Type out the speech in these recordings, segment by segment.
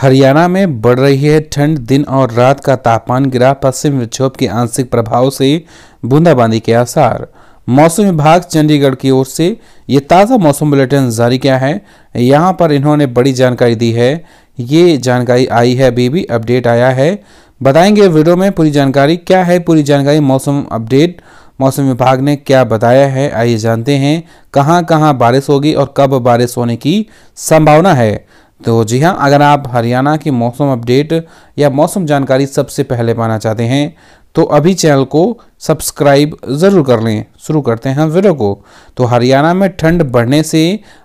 हरियाणा में बढ़ रही है ठंड दिन और रात का तापमान गिरा पश्चिम विक्षोभ के आंशिक प्रभाव से बूंदाबांदी के आसार मौसम विभाग चंडीगढ़ की ओर से ये ताज़ा मौसम बुलेटिन जारी किया है यहाँ पर इन्होंने बड़ी जानकारी दी है ये जानकारी आई है अभी भी अपडेट आया है बताएंगे वीडियो में पूरी जानकारी क्या है पूरी जानकारी मौसम अपडेट मौसम विभाग ने क्या बताया है आइए जानते हैं कहाँ कहाँ बारिश होगी और कब बारिश होने की संभावना है तो जी हाँ अगर आप हरियाणा की मौसम अपडेट या मौसम जानकारी सबसे पहले पाना चाहते हैं तो अभी चैनल को सब्सक्राइब ज़रूर कर लें शुरू करते हैं वीडियो को तो हरियाणा में ठंड बढ़ने से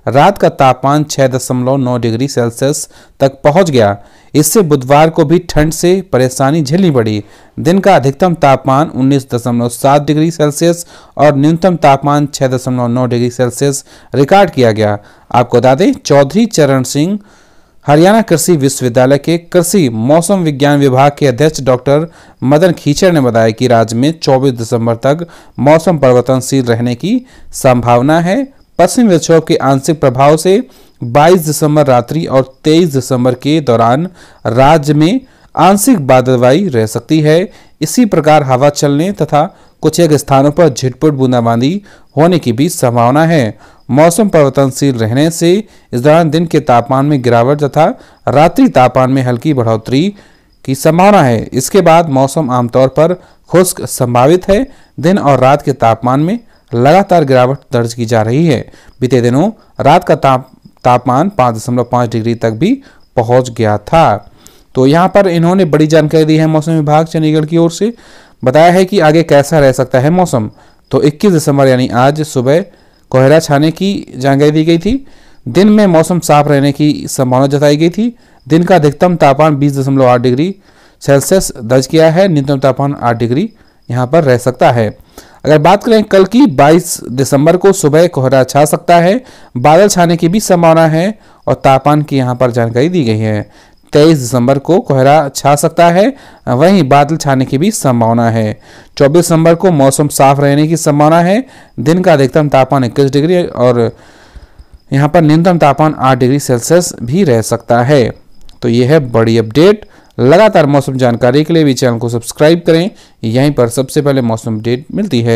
रात का तापमान छः दशमलव नौ डिग्री सेल्सियस तक पहुंच गया इससे बुधवार को भी ठंड से परेशानी झेलनी पड़ी दिन का अधिकतम तापमान 19.7 डिग्री सेल्सियस और न्यूनतम तापमान 6.9 डिग्री सेल्सियस रिकॉर्ड किया गया आपको बता दें चौधरी चरण सिंह हरियाणा कृषि विश्वविद्यालय के कृषि मौसम विज्ञान विभाग के अध्यक्ष डॉक्टर मदन खीचर ने बताया कि राज्य में 24 दिसंबर तक मौसम परिवर्तनशील रहने की संभावना है पश्चिम विक्षोभ के आंशिक प्रभाव से 22 दिसंबर रात्रि और 23 दिसंबर के दौरान राज्य में आंशिक बादलवाई रह सकती है इसी प्रकार हवा चलने तथा कुछ एक स्थानों पर झिटपुट बूंदाबांदी होने की भी संभावना है मौसम परिवर्तनशील रहने से इस दौरान दिन के तापमान में गिरावट तथा रात्रि तापमान में हल्की बढ़ोतरी की संभावना है इसके बाद मौसम आमतौर पर खुश्क संभावित है दिन और रात के तापमान में लगातार गिरावट दर्ज की जा रही है बीते दिनों रात का ताप तापमान पाँच दशमलव पाँच डिग्री तक भी पहुंच गया था तो यहाँ पर इन्होंने बड़ी जानकारी दी है मौसम विभाग चंडीगढ़ की ओर से बताया है कि आगे कैसा रह सकता है मौसम तो 21 दिसंबर यानी आज सुबह कोहरा छाने की जानकारी दी गई थी दिन में मौसम साफ रहने की संभावना जताई गई थी दिन का अधिकतम तापमान बीस दशमलव आठ डिग्री सेल्सियस दर्ज किया है न्यूनतम तापमान आठ डिग्री यहाँ पर रह सकता है अगर बात करें कल की 22 दिसंबर को सुबह कोहरा छा सकता है बादल छाने की भी संभावना है और तापमान की यहाँ पर जानकारी दी गई है तेईस दिसंबर को कोहरा छा सकता है वहीं बादल छाने की भी संभावना है चौबीस दिसंबर को मौसम साफ रहने की संभावना है दिन का अधिकतम तापमान इक्कीस डिग्री और यहाँ पर न्यूनतम तापमान आठ डिग्री सेल्सियस भी रह सकता है तो यह है बड़ी अपडेट लगातार मौसम जानकारी के लिए भी चैनल को सब्सक्राइब करें यहीं पर सबसे पहले मौसम अपडेट मिलती है